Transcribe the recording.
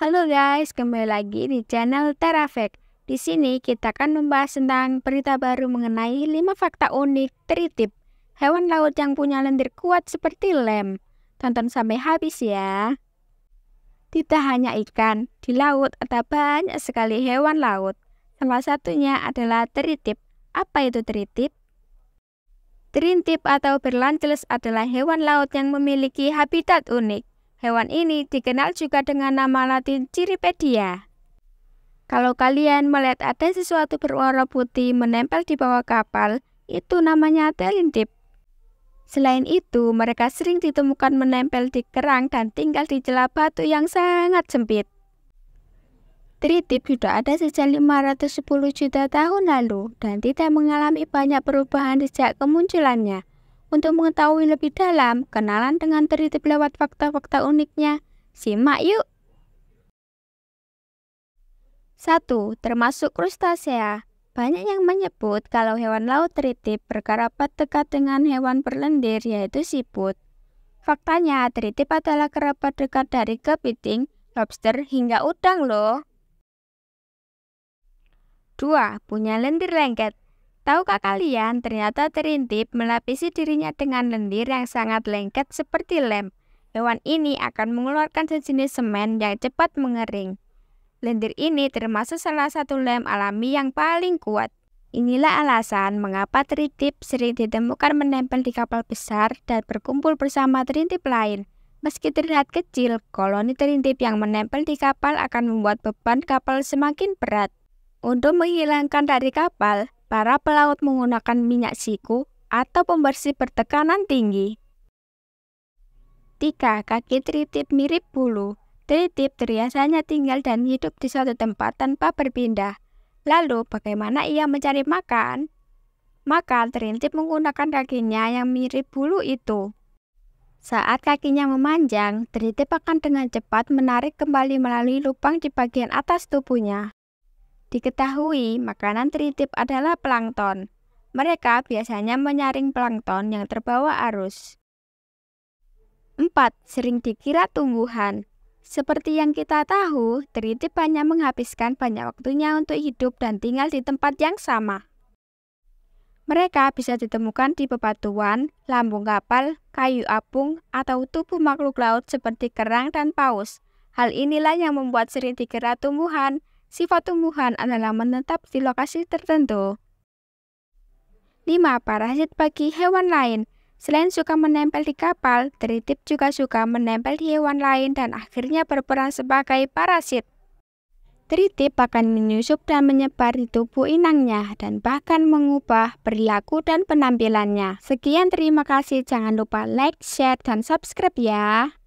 Halo guys, kembali lagi di channel Terafek. Di sini kita akan membahas tentang berita baru mengenai 5 fakta unik teritip hewan laut yang punya lendir kuat seperti lem. Tonton sampai habis ya. Tidak hanya ikan, di laut ada banyak sekali hewan laut. Salah satunya adalah teritip. Apa itu teritip? Terintip atau berlanceles adalah hewan laut yang memiliki habitat unik. Hewan ini dikenal juga dengan nama latin Ciripedia. Kalau kalian melihat ada sesuatu berwarna putih menempel di bawah kapal, itu namanya telintip. Selain itu, mereka sering ditemukan menempel di kerang dan tinggal di celah batu yang sangat sempit. Tritip sudah ada sejak 510 juta tahun lalu dan tidak mengalami banyak perubahan sejak kemunculannya. Untuk mengetahui lebih dalam, kenalan dengan teritip lewat fakta-fakta uniknya. Simak yuk! 1. Termasuk krustasea. Banyak yang menyebut kalau hewan laut teritip berkarapat dekat dengan hewan berlendir yaitu siput. Faktanya, teritip adalah kerabat dekat dari kepiting, lobster, hingga udang loh. 2. Punya lendir lengket. Tahukah kalian, ternyata terintip melapisi dirinya dengan lendir yang sangat lengket seperti lem. Hewan ini akan mengeluarkan sejenis semen yang cepat mengering. Lendir ini termasuk salah satu lem alami yang paling kuat. Inilah alasan mengapa terintip sering ditemukan menempel di kapal besar dan berkumpul bersama terintip lain. Meski terlihat kecil, koloni terintip yang menempel di kapal akan membuat beban kapal semakin berat. Untuk menghilangkan dari kapal, para pelaut menggunakan minyak siku atau pembersih bertekanan tinggi. 3. Kaki tritip mirip bulu. Tritip terbiasanya tinggal dan hidup di suatu tempat tanpa berpindah. Lalu, bagaimana ia mencari makan? Maka, tritip menggunakan kakinya yang mirip bulu itu. Saat kakinya memanjang, tritip akan dengan cepat menarik kembali melalui lubang di bagian atas tubuhnya. Diketahui, makanan tritip adalah plankton. Mereka biasanya menyaring plankton yang terbawa arus. 4. Sering dikira tumbuhan. Seperti yang kita tahu, tritip hanya menghabiskan banyak waktunya untuk hidup dan tinggal di tempat yang sama. Mereka bisa ditemukan di bebatuan, lambung kapal, kayu apung, atau tubuh makhluk laut seperti kerang dan paus. Hal inilah yang membuat sering dikira tumbuhan, Sifat tumbuhan adalah menetap di lokasi tertentu. 5. Parasit bagi hewan lain. Selain suka menempel di kapal, teritip juga suka menempel di hewan lain dan akhirnya berperan sebagai parasit. Teritip akan menyusup dan menyebar di tubuh inangnya dan bahkan mengubah perilaku dan penampilannya. Sekian terima kasih, jangan lupa like, share, dan subscribe ya.